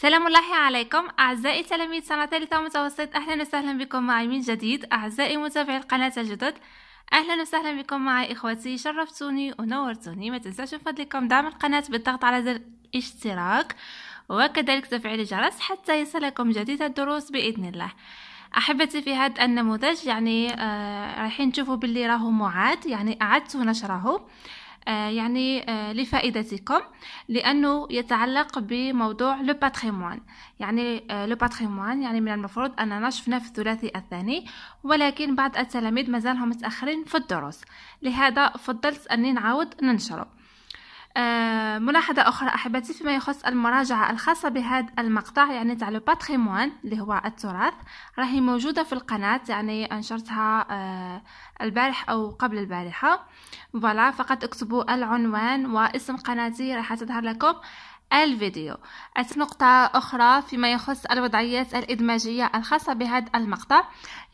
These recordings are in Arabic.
سلام الله عليكم أعزائي تلاميذ سنة ثالثة متوسط أهلا وسهلا بكم معي من جديد أعزائي متابعي القناة الجدد أهلا وسهلا بكم معي إخوتي شرفتوني ونورتوني ما تنساش من فضلكم دعم القناة بالضغط على زر الاشتراك وكذلك تفعيل الجرس حتى يصلكم جديد الدروس بإذن الله احبتي في هذا النموذج يعني آه رايحين تشوفوا باللي راهو معاد يعني اعدت نشره آه، يعني آه، لفائدتكم لأنه يتعلق بموضوع لو باتريموان يعني لو آه، باتريموان يعني من المفروض أننا شفنا في الثلاثي الثاني ولكن بعض التلاميذ مازالهم متأخرين في الدروس لهذا فضلت أني نعاود ننشره آه، ملاحظة أخرى أحبتي فيما يخص المراجعة الخاصة بهذا المقطع يعني تاع لو باتريموان اللي هو التراث راهي موجودة في القناة يعني أنشرتها آه، البارح أو قبل البارحة فوالا فقط اكتبوا العنوان واسم قناتي راح تظهر لكم الفيديو نقطة أخرى فيما يخص الوضعيات الإدماجية الخاصة بهذا المقطع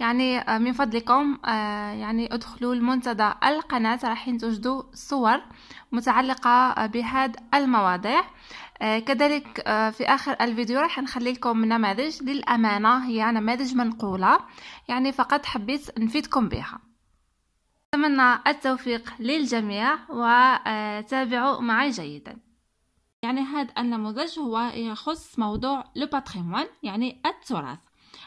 يعني آه، من فضلكم آه، يعني ادخلوا المنتدى القناة راح تجدوا صور متعلقة آه، بهذا المواضيع كذلك في آخر الفيديو راح نخلي لكم نماذج للأمانة هي نماذج منقولة يعني فقط حبيت نفيدكم بها أتمنى التوفيق للجميع وتابعوا معي جيداً يعني هذا النموذج هو يخص موضوع لو باتريمون يعني التراث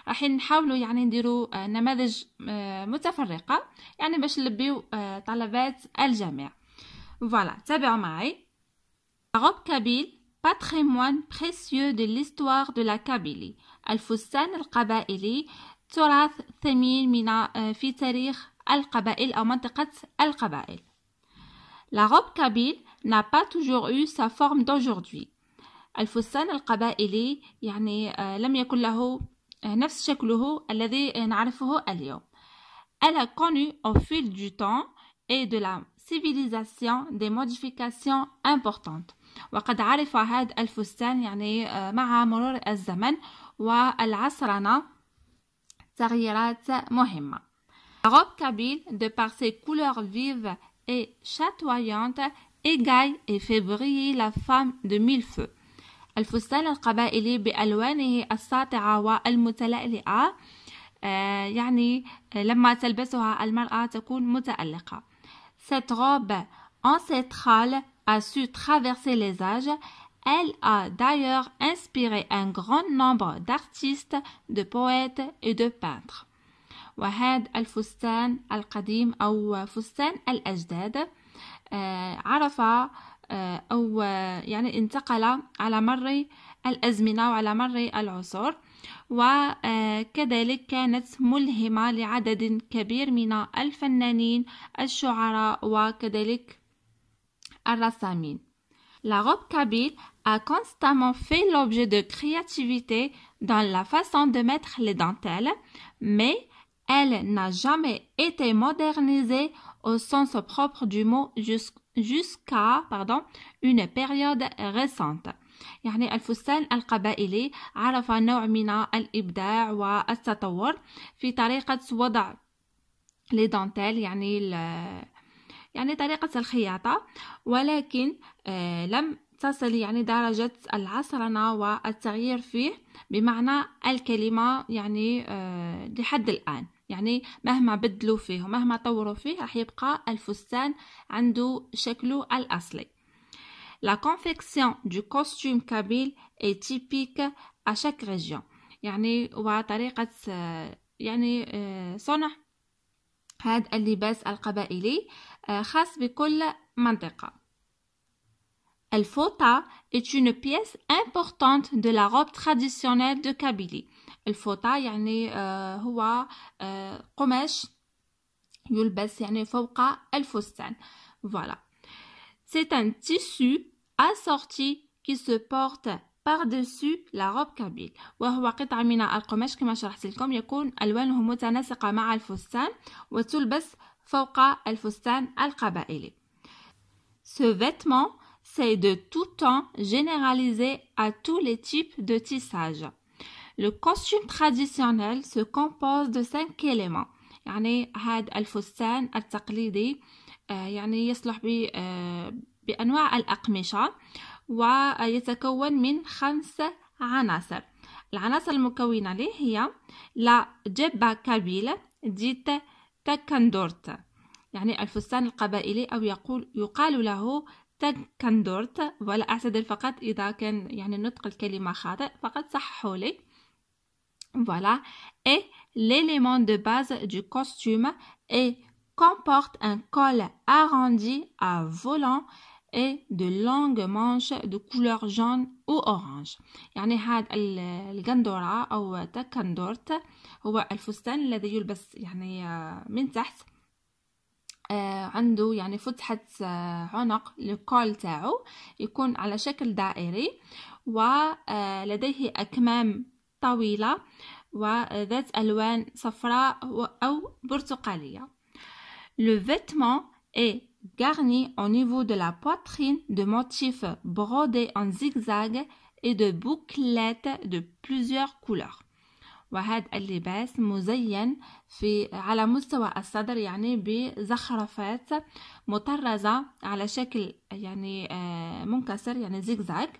راح نحاولوا يعني نديروا آه، نماذج آه، متفرقه يعني باش نلبيو آه، طلبات الجميع فوالا تابعوا معي غوب كابيل باتريمون بريسيو دي ليستوار دو لا كابيلي الفستان القبائلي تراث ثمين من في تاريخ القبائل أو منطقة القبائل La robe kabyle n'a pas toujours eu sa forme d'aujourd'hui. الفستان القبائلي يعني لم يكن له نفس شكله الذي نعرفه اليوم. Elle a connu au fil du temps et de la civilisation des modifications importantes. وقد عرف هذا الفستان يعني مع مرور الزمن والعصرنا تغييرات مهمة. La robe kabyle, de par ses couleurs vives et chatoyante égaye et fait briller la femme de mille feux. الفستان القبائلي بألوانه الساطعة والمتلألئة يعني لما تلبسها المرأة تكون متألقة Cette robe ancestrale a su traverser les âges. Elle a d'ailleurs inspiré un grand nombre d'artistes, de poètes et de peintres. وهذا الفستان القديم أو فستان الأجداد آه، عرف آه، أو آه، يعني انتقل على مر الأزمنة وعلى مر العصور وكذلك كانت ملهمة لعدد كبير من الفنانين الشعراء وكذلك الرسامين La robe kabyle a constamment fait l'objet de créativité dans la façon de mettre les dentelles, mais Elle n'a jamais été modernisée au sens propre du mot jusqu'à pardon une période récente. يعني الفستان القبائلي عرف نوع من الإبداع والتطور في طريقة وضع لي يعني يعني طريقة الخياطة ولكن آه لم تصل يعني درجة العصرنة والتغيير فيه بمعنى الكلمة يعني آه لحد الآن يعني مهما بدلوا فيه ومهما طوروا فيه راح يبقى الفستان عنده شكله الأصلي لا كونفيكسيون دو costume كابيل اي تيبيك ا شاك ريجيون يعني وطريقة يعني آه، صنع هذا اللباس القبائلي آه، خاص بكل منطقة الفوطة est une pièce importante de la robe traditionnelle de Kabylie الفوطا يعني هو قماش يلبس يعني فوق الفستان voilà c'est un tissu assorti qui se porte par-dessus la robe kabyle وهو قطعة من القماش كما شرحت لكم يكون ألوانه متناسقة مع الفستان وتلبس فوق الفستان القبائلي Ce vêtement, c'est de tout temps généralisé à tous les types de tissage. Le costume traditionnel se compose de cinq éléments يعني هاد الفستان التقليدي آه، يعني يصلح ب آه، بأنواع الأقمشة ويتكون من خمس عناصر العناصر المكونة له هي لا جبة كابيلة ديت تكندورت يعني الفستان القبائلي أو يقول يقال له تكندورت ولا أعتذر فقط إذا كان يعني نطق الكلمة خاطئ فقط صححوا لي Voilà, est l'élément de base du costume et comporte un col arrondi à volant et de longues manches de couleur jaune ou orange يعني هاد القندورة أو تكندورت هو الفستان الذي يلبس يعني من تحت عنده يعني فتحة عنق للكول تاعو يكون على شكل دائري ولديه أكمام طويلة وذات ألوان صفراء أو برتقالية Le vêtement est garni au niveau de la poitrine de motifs brodés en zigzag et de bouclettes de plusieurs couleurs. وهذا اللباس مزين في على مستوى الصدر يعني بزخرفات مطرزة على شكل يعني آه، منكسر يعني زيكزاك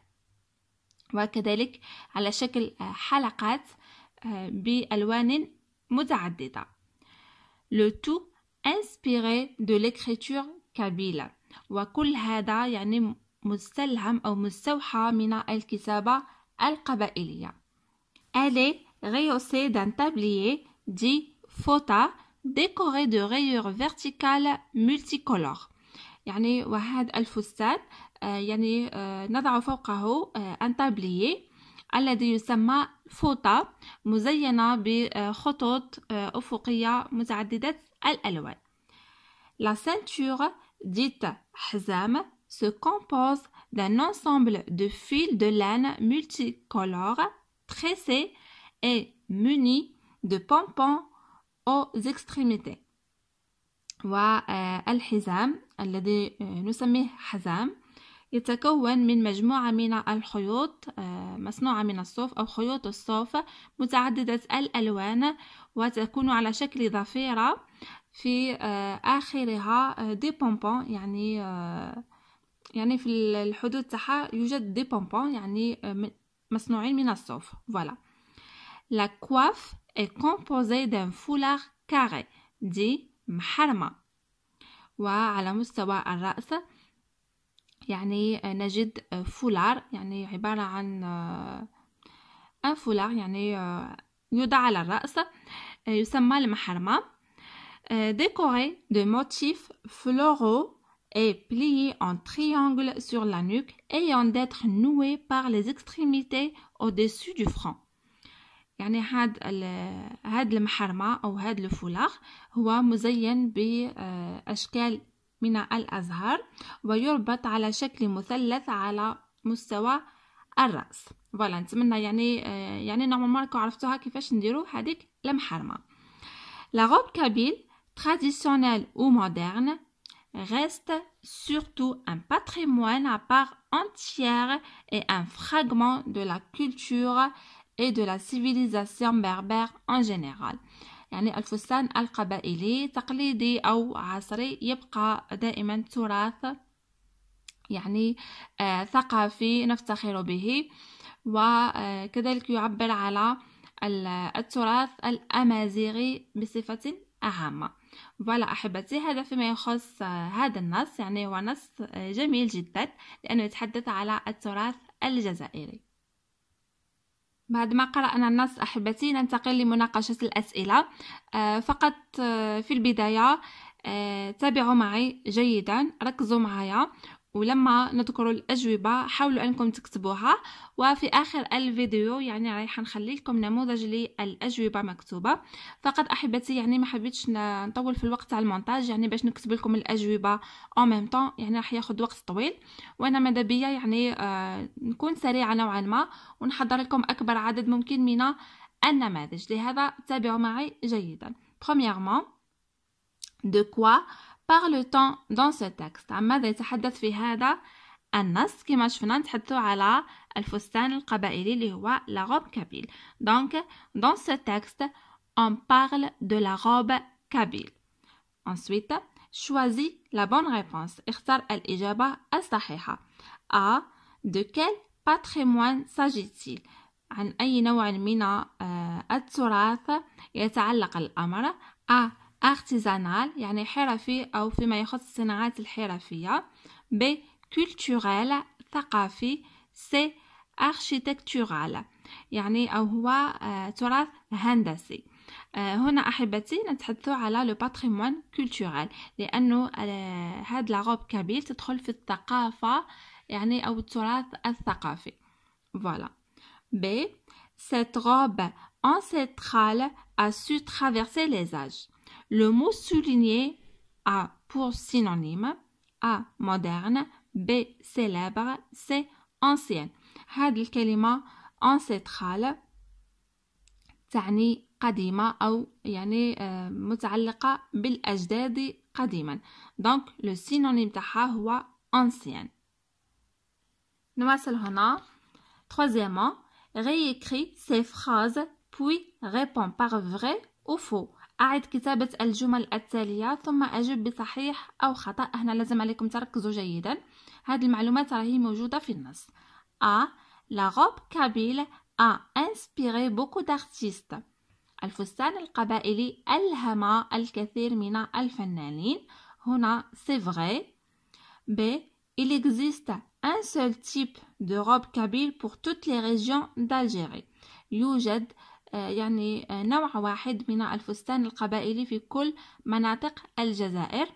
وكذلك على شكل آه، حلقات آه، بألوان متعددة لو تو انسبيري دو ليكريتور كابيلا وكل هذا يعني مستلهم أو مستوحى من الكتابة القبائلية الي est دان تابليي دي dit fauta دو غيور فيرتيكال ملتيكولور multicolores. يعني وهذا الفستان يعني نضع فوقه أن qui الذي يسمى فوطة مزينة بخطوط أفقية متعددة الألوان La ceinture dite hizam » se compose d'un ensemble de fils de laine multicolores tressés et munis de pompons aux extrémités. والحزام euh, الذي نسميه euh, hizam يتكون من مجموعة من الخيوط آه، مصنوعة من الصوف أو خيوط الصوف متعددة الألوان وتكون على شكل ضفيرة في آه، آخرها دي آه، بومبون يعني يعني في الحدود تاعها يوجد دي بومبون يعني مصنوعين من الصوف فوالا لا كواف اي كومبوزي دان فولار كاري دي محرمة وعلى مستوى الرأس يعني نجد فولار يعني عبارة عن ان فولار يعني يوضع على décoré de motifs floraux et plié en triangle sur la nuque ayant d'être noué par les extrémités au-dessus du front. يعني هاد هاد la robe kabyle, traditionnelle ou moderne reste surtout un patrimoine à part entière et un fragment de la culture et de la civilisation berbère en général. يعني الفستان القبائلي تقليدي أو عصري يبقى دائما تراث يعني آه، ثقافي نفتخر به وكذلك آه، يعبر على التراث الأمازيغي بصفة عامة فوالا أحبتي هذا فيما يخص آه، هذا النص يعني هو نص جميل جدا لأنه يتحدث على التراث الجزائري بعد ما قرأنا النص أحبتي ننتقل لمناقشة الأسئلة آه، فقط آه، في البداية آه، تابعوا معي جيدا ركزوا معايا ولما نذكر الأجوبة حاولوا أنكم تكتبوها وفي آخر الفيديو يعني رايح نخلي لكم نموذج للأجوبة مكتوبة فقط أحبتي يعني ما حبيتش نطول في الوقت تاع المونتاج يعني باش نكتب لكم الأجوبة أو ميم طون يعني راح ياخد وقت طويل وأنا ماذا بيا يعني آه نكون سريعة نوعا ما ونحضر لكم أكبر عدد ممكن من النماذج لهذا تابعوا معي جيدا premièrement دو كوا par le temps dans ce texte عن ماذا يتحدث في هذا النص كما شفنا نتحدثوا على الفستان القبائلي اللي هو la robe kabyle donc dans ce texte on parle de la robe kabyle ensuite choisis la bonne réponse اختار الإجابة الصحيحة A de quel patrimoine s'agit-il عن أي نوع من التراث يتعلق الأمر A artisanal يعني حرفي أو فيما يخص الصناعات الحرفية ب culturel ثقافي c architectural يعني أو هو آه، تراث هندسي آه، هنا أحبتي نتحدثوا على لو باتريمون كولتورال لأنه آه، هاد لاغوب كبير تدخل في الثقافة يعني أو التراث الثقافي فوالا ب cette robe ancestrale a su traverser les âges Le mot souligné a pour synonyme A moderne, B célèbre, C ancienne. هذه الكلمة ancestral تعني قديمة أو يعني متعلقة بالأجداد قديما donc le synonyme de هو ancien نواصل هنا troisièmement réécris ces phrases puis réponds par vrai ou faux أعد كتابة الجمل التالية ثم أجب بصحيح أو خطأ هنا لازم عليكم تركزوا جيدا هذه المعلومات راهي موجودة في النص A La robe kabyle a inspiré beaucoup d'artistes الفستان القبائلي ألهم الكثير من الفنانين هنا c'est vrai B Il existe un seul type de robe kabyle pour toutes les régions d'Algérie يوجد آه، يعني آه، نوع واحد من الفستان القبائلي في كل مناطق الجزائر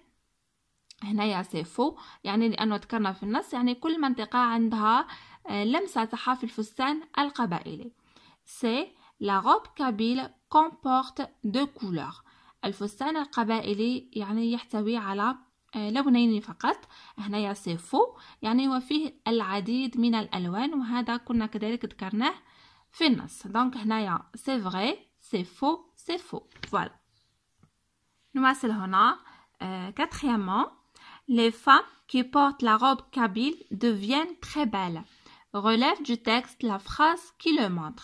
هنايا سيفو يعني لأنه ذكرنا في النص يعني كل منطقة عندها آه، لمسة تاعها في الفستان القبائلي سي لا روب كابيل كومبورت دو كولور الفستان القبائلي يعني يحتوي على لونين فقط هنايا سيفو يعني وفيه العديد من الألوان وهذا كنا كذلك ذكرناه في النص دونك هنايا سي فغي سي فو سي فو فوالا نواصل هنا كاتريامون لي فام كي بورت لا روب كابيل دوفيان تري بيل Relève دو تيكست لا فراس كي لو مونتر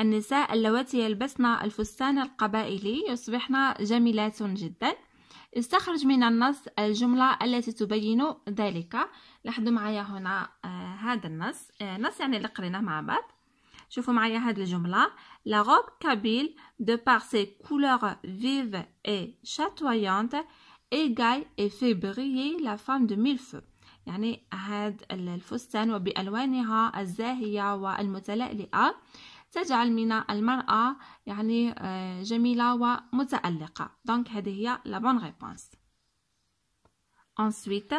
النساء اللواتي يلبسن الفستان القبائلي يصبحن جميلات جدا استخرج من النص الجملة التي تبين ذلك لاحظوا معايا هنا آه هذا النص آه نص يعني اللي قريناه مع بعض شوفوا معايا هاد الجمله لا روب كابيل دو بار سي كولور فيف اي شاتويونت ايغاي اي في بريي لا فام دو ميل فو يعني هاد الفستان وبالوانها الزاهيه والمتلألئه تجعل من المراه يعني آه، جميله ومتالقه دونك هادي هي لا بون غيبونس أنسويت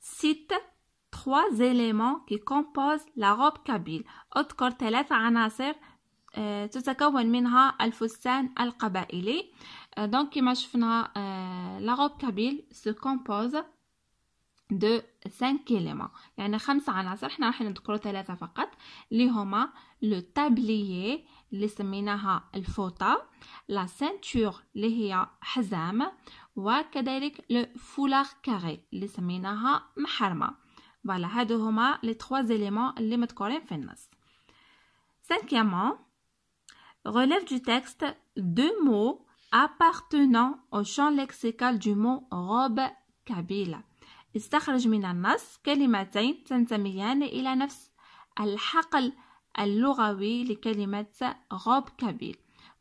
سيت trois éléments qui composent la robe كابيل أذكر ثلاث عناصر تتكون منها الفستان القبائلي دونك كما شفنا لا روب كابيل سو كومبوز دو 5 اليمون يعني خمس عناصر حنا راح نذكروا ثلاثه فقط اللي هما لو تابليي اللي سميناها الفوطه لا سانتور اللي هي حزام وكذلك لو فولار كاري اللي سميناها محرمه فوالا هادو هما لي تخوا زيليمون اللي مذكورين في النص سانكيامون relève du texte deux mots appartenant au champ lexical du mot robe كبيلة استخرج من النص كلمتين تنتميان إلى نفس الحقل اللغوي لكلمة غوب كبيل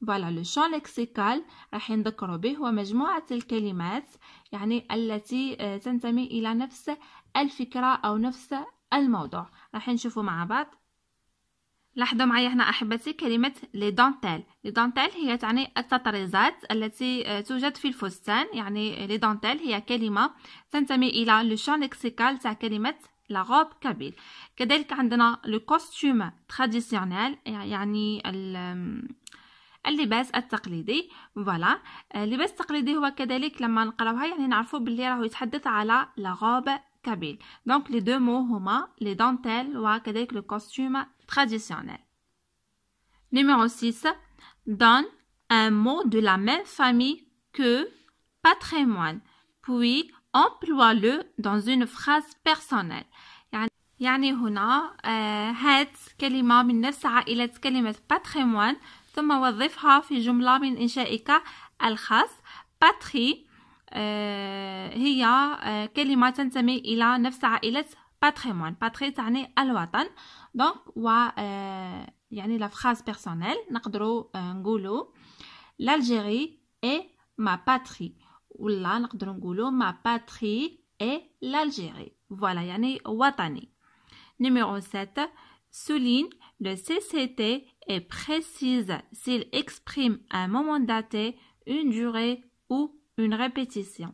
فوالا لو شون لكسيكال راح نذكروا به هو مجموعة الكلمات يعني التي آه، تنتمي إلى نفس الفكرة أو نفس الموضوع راح نشوفه مع بعض لاحظوا معي هنا أحبتي كلمة لي دانتيل لي هي تعني التطريزات التي آه، توجد في الفستان يعني لي هي كلمة تنتمي إلى لو لكسيكال تاع كلمة لا كابيل كذلك عندنا لو كوستيم تراديسيونيل يعني اللباس التقليدي فوالا آه، اللباس التقليدي هو كذلك لما نقراوها يعني نعرفوا باللي راهو يتحدث على لا Donc les deux mots les dentelles le costume traditionnel. Numéro 6, donne un mot de la même famille que patrimoine, puis emploie-le dans une phrase personnelle. يعني هنا هات كلمة من كلمة patrimoine ثم وظفها في جملة من patrimoine il y a un patrimoine. Donc, wa y la phrase personnelle. Nous avons L'Algérie est ma patrie. ou nous avons Ma patrie est l'Algérie. Voilà, il y a Numéro 7. Souligne Le CCT est précise s'il exprime un moment daté, une durée ou une répétition.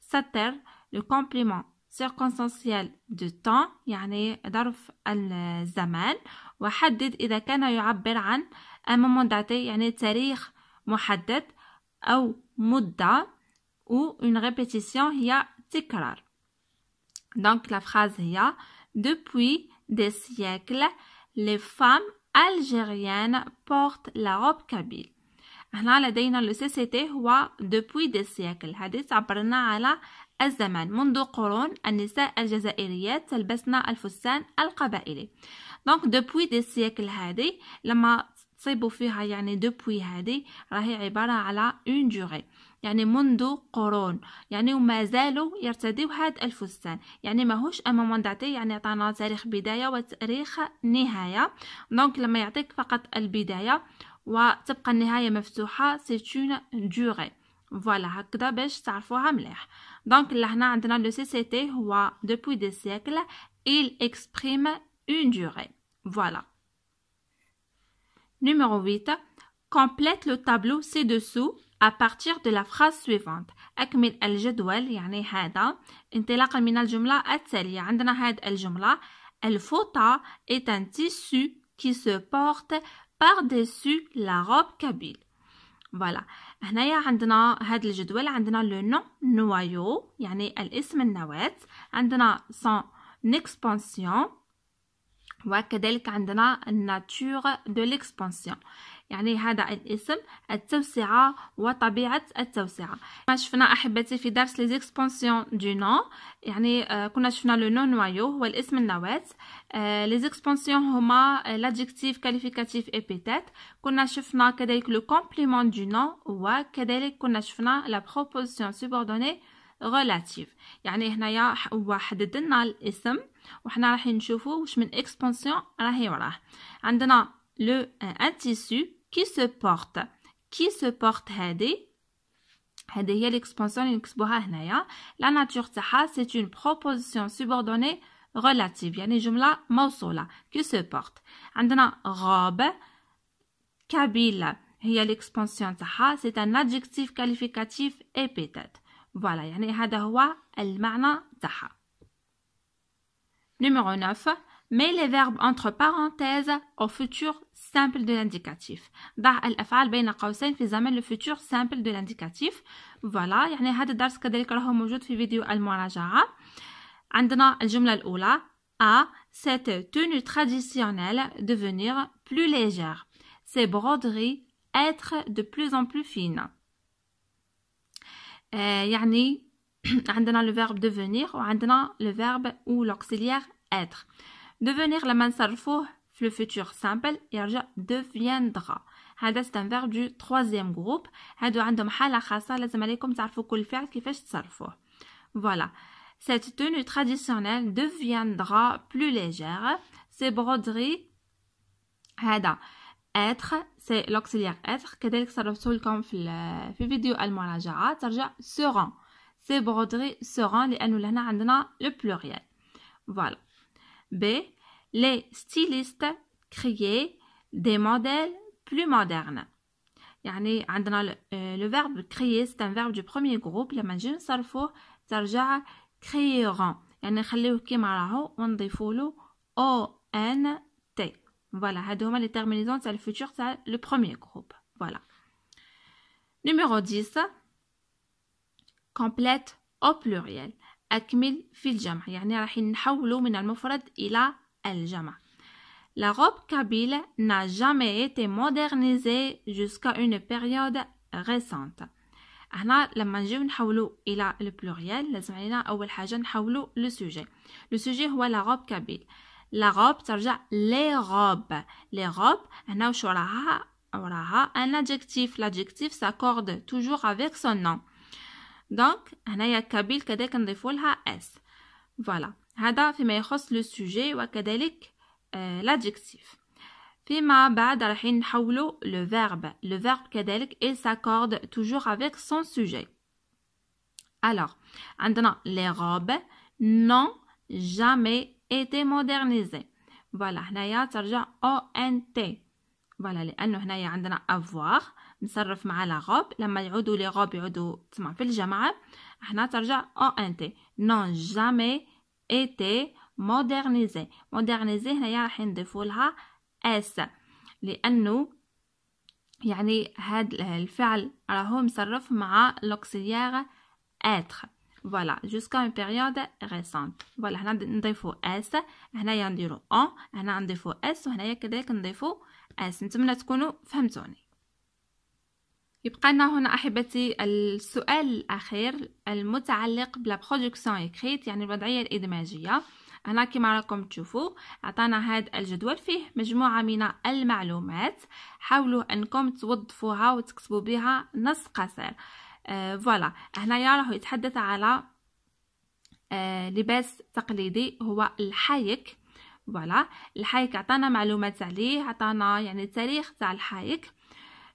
Sater, le complément circonstanciel de temps يعني ظرف الزمان وحدد إذا كان يعبر عن un moment daté يعني تاريخ محدد ou une répétition هي تكرار donc la phrase ya depuis des siècles les femmes algériennes portent la robe kabyle هنا لدينا لو تي هو دوبوي دي سيكل هذه تعبرنا على الزمان منذ قرون النساء الجزائريات تلبسن الفستان القبائلي دونك دوبوي دي سيكل هذه لما تصيبوا فيها يعني دوبوي هذه راهي عبارة على اون دوغي يعني منذ قرون يعني وما زالوا يرتديوا هاد الفستان يعني ماهوش امام داتي يعني عطانا تاريخ بداية وتاريخ نهاية دونك لما يعطيك فقط البداية وتبقى النهاية مفتوحة c'est une durée فوالا هكذا باش تعرفوها مليح دونك لهنا عندنا لو سي سي تي هو دوبوي دي سيكل il exprime une durée voilà numéro 8 complète le tableau ci-dessous à partir de la phrase suivante أكمل الجدول يعني هذا انطلاقا من الجملة التالية عندنا هذه الجملة الفوطة est un tissu qui se porte par-dessus la robe كابيل فوالا هنايا عندنا هاد الجدول عندنا لو نو نوايو يعني الاسم النواة عندنا سون اكسبانسيون وكذلك عندنا الناتور دو ليكسبانسيون يعني هذا الاسم التوسعة وطبيعة التوسعة ما شفنا أحبتي في درس ليزيكسبونسيون دو نو يعني آه، كنا شفنا لو نو نوايو هو الاسم النواة آه ليزيكسبونسيون هما لادجيكتيف كاليفيكاتيف ابيتات كنا شفنا كذلك لو كومبليمون دو نو وكذلك كنا شفنا لا بروبوزيسيون سوبوردوني غولاتيف يعني هنايا هو حدد لنا الاسم وحنا راح نشوفوا واش من اكسبانسيون راهي وراه عندنا لو ان تيسو qui se porte qui se porte l'expansion hein, la nature c'est une proposition subordonnée relative a la موصولة qui se porte عندنا robe. y a l'expansion c'est un adjectif qualificatif épithète voilà des Voilà. هو المعنى تاعها numéro 9 Mets les verbes entre parenthèses au futur simple de l'indicatif. ضع الافعال بين قوسين في زمن le futur simple de l'indicatif. Voilà, يعني هذا الدرس كذلك راهو موجود في فيديو المراجعه عندنا الجمله الاولى A, cette tenue traditionnelle devenir plus légère. Ces broderies être de plus en plus fines. يعني euh, عندنا le verbe devenir وعندنا le verbe ou l'auxiliaire être. Devenir لما نصرفوه le futur simple يرجع deviendra هذا c'est un دو du troisième groupe هادو عندهم حالة خاصة لازم عليكم تعرفوا كل فعل كيفاش تصرفوه voilà cette tenue traditionnelle deviendra plus légère ces broderies هذا être c'est l'auxiliaire être كذلك صرفتو لكم في في فيديو المراجعة ترجع seront ces broderies seront لأنه لهنا عندنا le pluriel voilà B les stylistes créaient des modèles plus modernes. Il dans euh, le verbe créer, c'est un verbe du premier groupe, le magin ça il faut, ça regarde créant. Il y a né, qu'allez-vous qui m'arrive? On dévoile O N T. Voilà, attention les terminaisons c'est le futur, c'est le premier groupe. Voilà. Numéro dix, complète au pluriel. Akmil filjam. Il y a né, on va le passer du nom du pluriel al-Jama. La robe kabyle n'a jamais été modernisée jusqu'à une période récente. هنا لما نجيو نحولو الى البلوريال لازم علينا اول حاجه نحولو لو سوجي لو سوجي هو لا روب كابيل لا روب ترجع لي روب لي روب هنا وش راها راها ان ادجكتيف لادجكتيف ساكورد توجور افيك سون نون دونك هنايا كابيل كذا كنضيفو لها اس فوالا voilà. هذا فيما يخص لو سوجي وكذلك لادجكتيف آه، فيما بعد راح نحولو لو فيرب لو فيرب كذلك اي ساكورد توجور افيك سون سوجي الوغ عندنا لي روب n'ont جامي ايتي مودرنيزي فوالا هنايا ترجع او ان تي فوالا لانه هنايا عندنا افوار نصرف مع لا روب لما يعودوا لي روب يعودوا تسمع في الجماعه هنا ترجع او ان تي نون جامي été modernisé modernisé هنايا راح نضيفوا لها اس لانه يعني هاد الفعل راهو مصرف مع لوكسيليغ اتر فوالا جوسكا اون بيريود ريسونت فوالا هنا نضيفو اس هنايا نديرو اون هنا نضيفو اس وهنايا كذلك نضيفو اس نتمنى تكونوا فهمتوني يبقى لنا هنا أحبتي السؤال الأخير المتعلق بلا برودكسيون إكريت يعني الوضعية الإدماجية هنا كما راكم تشوفوا عطانا هذا الجدول فيه مجموعة من المعلومات حاولوا أنكم توظفوها وتكتبوا بها نص قصير آه فوالا هنايا راهو يتحدث على آه لباس تقليدي هو الحايك فوالا الحايك عطانا معلومات عليه عطانا يعني التاريخ تاع الحايك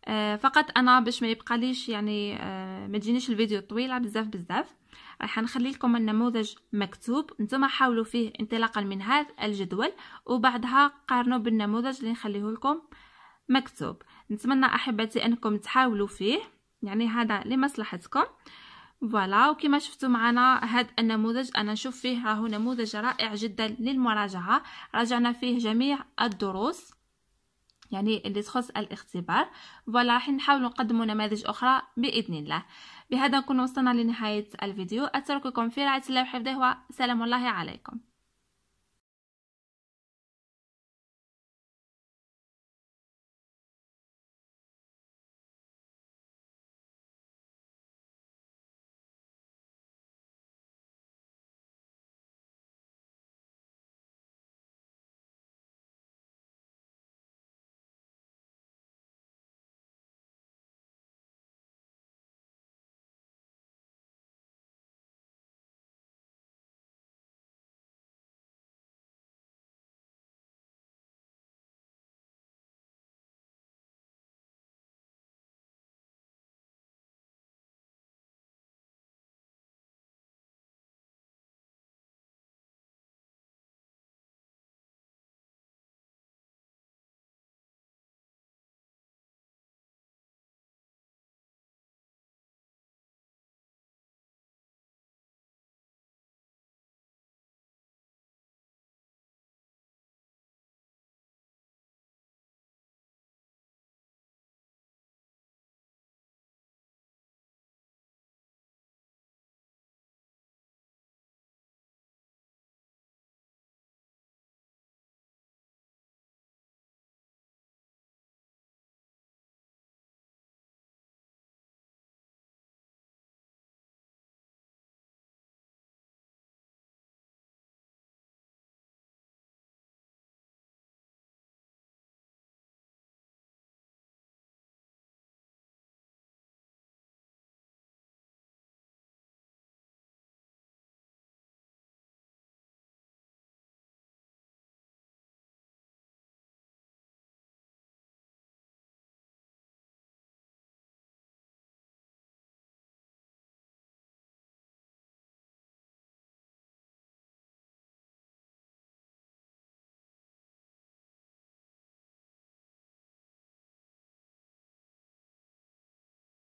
آه، فقط انا باش ما يبقاليش يعني آه، ما تجينيش الفيديو طويله بزاف بزاف راح نخلي لكم النموذج مكتوب نتوما حاولوا فيه انطلاقا من هذا الجدول وبعدها قارنوا بالنموذج اللي نخليه لكم مكتوب نتمنى احبتي انكم تحاولوا فيه يعني هذا لمصلحتكم فوالا وكما شفتوا معنا هذا النموذج انا نشوف فيه راهو نموذج رائع جدا للمراجعه راجعنا فيه جميع الدروس يعني اللي تخص الاختبار فوالا راح نحاولوا نقدموا نماذج اخرى باذن الله بهذا نكون وصلنا لنهايه الفيديو اترككم في رعايه الله وحفظه وسلام الله عليكم